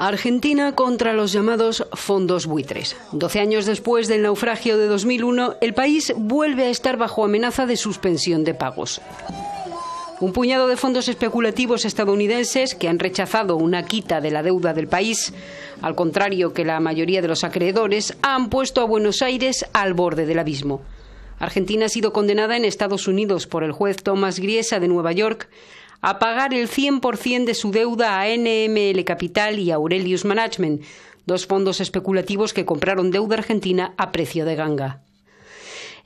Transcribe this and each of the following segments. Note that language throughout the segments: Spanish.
Argentina contra los llamados fondos buitres. Doce años después del naufragio de 2001, el país vuelve a estar bajo amenaza de suspensión de pagos. Un puñado de fondos especulativos estadounidenses que han rechazado una quita de la deuda del país, al contrario que la mayoría de los acreedores, han puesto a Buenos Aires al borde del abismo. Argentina ha sido condenada en Estados Unidos por el juez Thomas Griesa de Nueva York a pagar el 100% de su deuda a NML Capital y Aurelius Management, dos fondos especulativos que compraron deuda argentina a precio de ganga.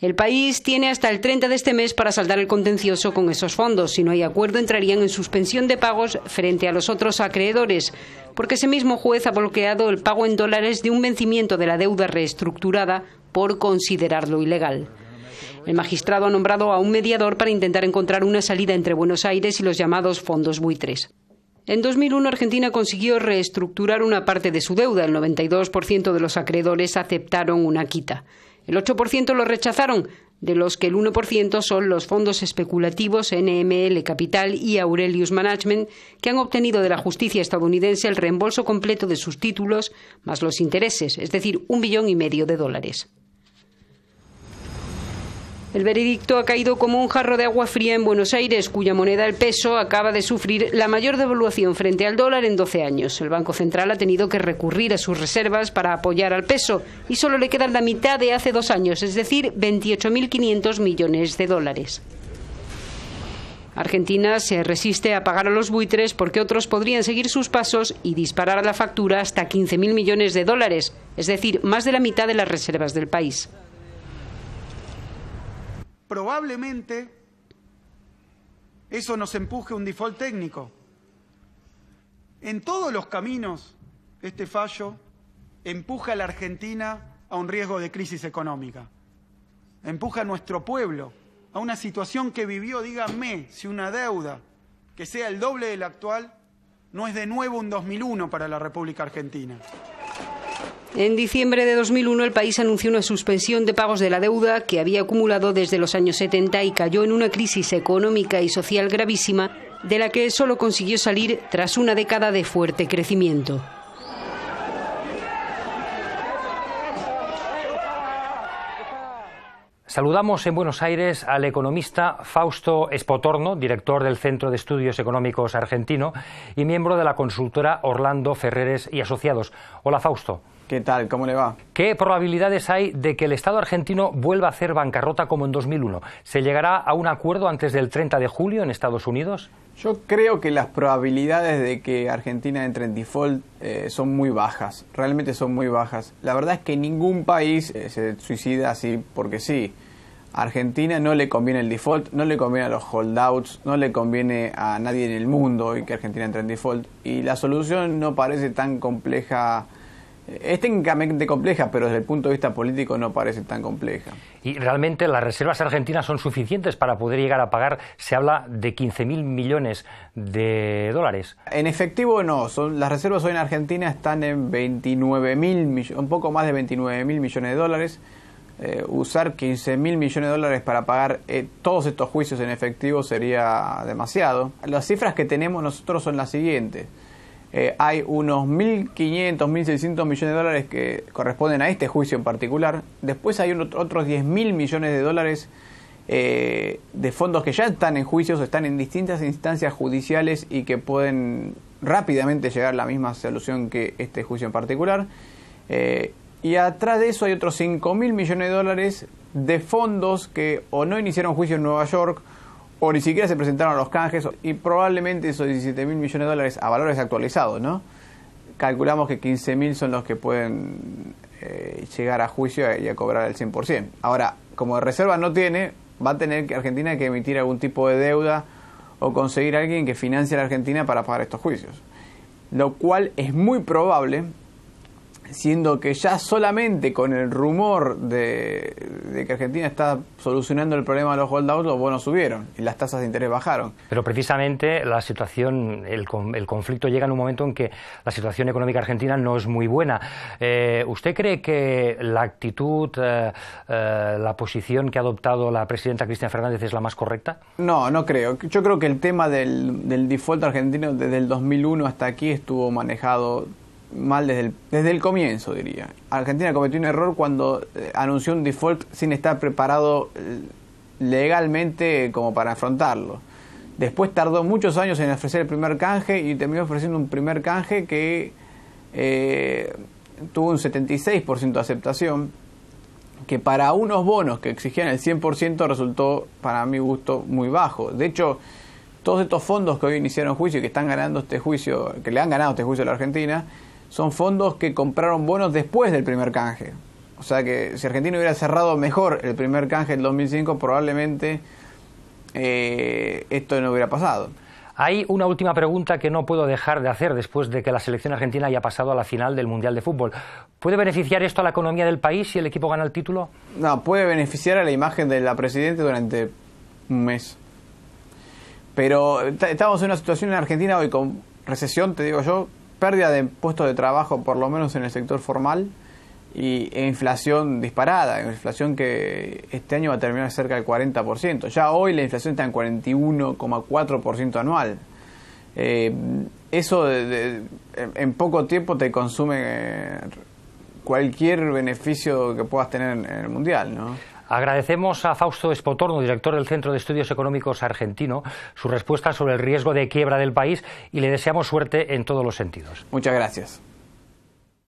El país tiene hasta el 30 de este mes para saldar el contencioso con esos fondos. Si no hay acuerdo, entrarían en suspensión de pagos frente a los otros acreedores, porque ese mismo juez ha bloqueado el pago en dólares de un vencimiento de la deuda reestructurada por considerarlo ilegal. El magistrado ha nombrado a un mediador para intentar encontrar una salida entre Buenos Aires y los llamados fondos buitres. En 2001 Argentina consiguió reestructurar una parte de su deuda. El 92% de los acreedores aceptaron una quita. El 8% lo rechazaron, de los que el 1% son los fondos especulativos NML Capital y Aurelius Management, que han obtenido de la justicia estadounidense el reembolso completo de sus títulos, más los intereses, es decir, un billón y medio de dólares. El veredicto ha caído como un jarro de agua fría en Buenos Aires, cuya moneda, el peso, acaba de sufrir la mayor devaluación frente al dólar en 12 años. El Banco Central ha tenido que recurrir a sus reservas para apoyar al peso y solo le quedan la mitad de hace dos años, es decir, 28.500 millones de dólares. Argentina se resiste a pagar a los buitres porque otros podrían seguir sus pasos y disparar a la factura hasta 15.000 millones de dólares, es decir, más de la mitad de las reservas del país probablemente eso nos empuje a un default técnico. En todos los caminos, este fallo empuja a la Argentina a un riesgo de crisis económica. Empuja a nuestro pueblo a una situación que vivió, díganme, si una deuda que sea el doble de la actual no es de nuevo un 2001 para la República Argentina. En diciembre de 2001 el país anunció una suspensión de pagos de la deuda que había acumulado desde los años 70 y cayó en una crisis económica y social gravísima de la que solo consiguió salir tras una década de fuerte crecimiento. Saludamos en Buenos Aires al economista Fausto Espotorno, director del Centro de Estudios Económicos Argentino y miembro de la consultora Orlando Ferreres y Asociados. Hola Fausto. ¿Qué tal? ¿Cómo le va? ¿Qué probabilidades hay de que el Estado argentino vuelva a hacer bancarrota como en 2001? ¿Se llegará a un acuerdo antes del 30 de julio en Estados Unidos? Yo creo que las probabilidades de que Argentina entre en default eh, son muy bajas, realmente son muy bajas. La verdad es que ningún país eh, se suicida así porque sí. A Argentina no le conviene el default, no le conviene a los holdouts, no le conviene a nadie en el mundo que Argentina entre en default. Y la solución no parece tan compleja es técnicamente compleja, pero desde el punto de vista político no parece tan compleja. ¿Y realmente las reservas argentinas son suficientes para poder llegar a pagar? Se habla de 15.000 millones de dólares. En efectivo no, las reservas hoy en Argentina están en 29.000, un poco más de 29.000 millones de dólares. Eh, usar 15.000 millones de dólares para pagar eh, todos estos juicios en efectivo sería demasiado. Las cifras que tenemos nosotros son las siguientes. Eh, hay unos 1.500, 1.600 millones de dólares que corresponden a este juicio en particular. Después hay otros 10.000 millones de dólares eh, de fondos que ya están en juicios, están en distintas instancias judiciales y que pueden rápidamente llegar a la misma solución que este juicio en particular. Eh, y atrás de eso hay otros 5.000 millones de dólares de fondos que o no iniciaron juicio en Nueva York, o ni siquiera se presentaron los canjes, y probablemente esos 17 mil millones de dólares a valores actualizados, ¿no? Calculamos que 15 mil son los que pueden eh, llegar a juicio y a cobrar el 100%. Ahora, como de reserva no tiene, va a tener que Argentina que emitir algún tipo de deuda o conseguir a alguien que financie a la Argentina para pagar estos juicios. Lo cual es muy probable siendo que ya solamente con el rumor de, que Argentina está solucionando el problema de los holdouts, los bonos subieron y las tasas de interés bajaron. Pero precisamente la situación, el, conflicto llega en un momento en que la situación económica argentina no es muy buena. Eh, ¿Usted cree que la actitud, eh, eh, la posición que ha adoptado la presidenta Cristina Fernández es la más correcta? No, no creo. Yo creo que el tema del, del default argentino desde el 2001 hasta aquí estuvo manejado mal desde el, desde el comienzo, diría. Argentina cometió un error cuando eh, anunció un default sin estar preparado eh, legalmente como para afrontarlo. Después tardó muchos años en ofrecer el primer canje y terminó ofreciendo un primer canje que eh, tuvo un 76% de aceptación, que para unos bonos que exigían el 100% resultó, para mi gusto, muy bajo. De hecho, todos estos fondos que hoy iniciaron juicio y que están ganando este juicio, que le han ganado este juicio a la Argentina, son fondos que compraron bonos después del primer canje. O sea que si Argentina hubiera cerrado mejor el primer canje del 2005, probablemente eh, esto no hubiera pasado. Hay una última pregunta que no puedo dejar de hacer después de que la selección argentina haya pasado a la final del Mundial de Fútbol. ¿Puede beneficiar esto a la economía del país si el equipo gana el título? No, puede beneficiar a la imagen de la presidenta durante un mes. Pero eh, estamos en una situación en Argentina hoy con recesión, te digo yo, pérdida de puestos de trabajo, por lo menos en el sector formal, y, e inflación disparada, inflación que este año va a terminar cerca del 40%. Ya hoy la inflación está en 41,4% anual. Eh, eso en poco tiempo te consume eh, cualquier beneficio que puedas tener en el mundial, ¿no? Agradecemos a Fausto Espotorno, director del Centro de Estudios Económicos Argentino, su respuesta sobre el riesgo de quiebra del país y le deseamos suerte en todos los sentidos. Muchas gracias.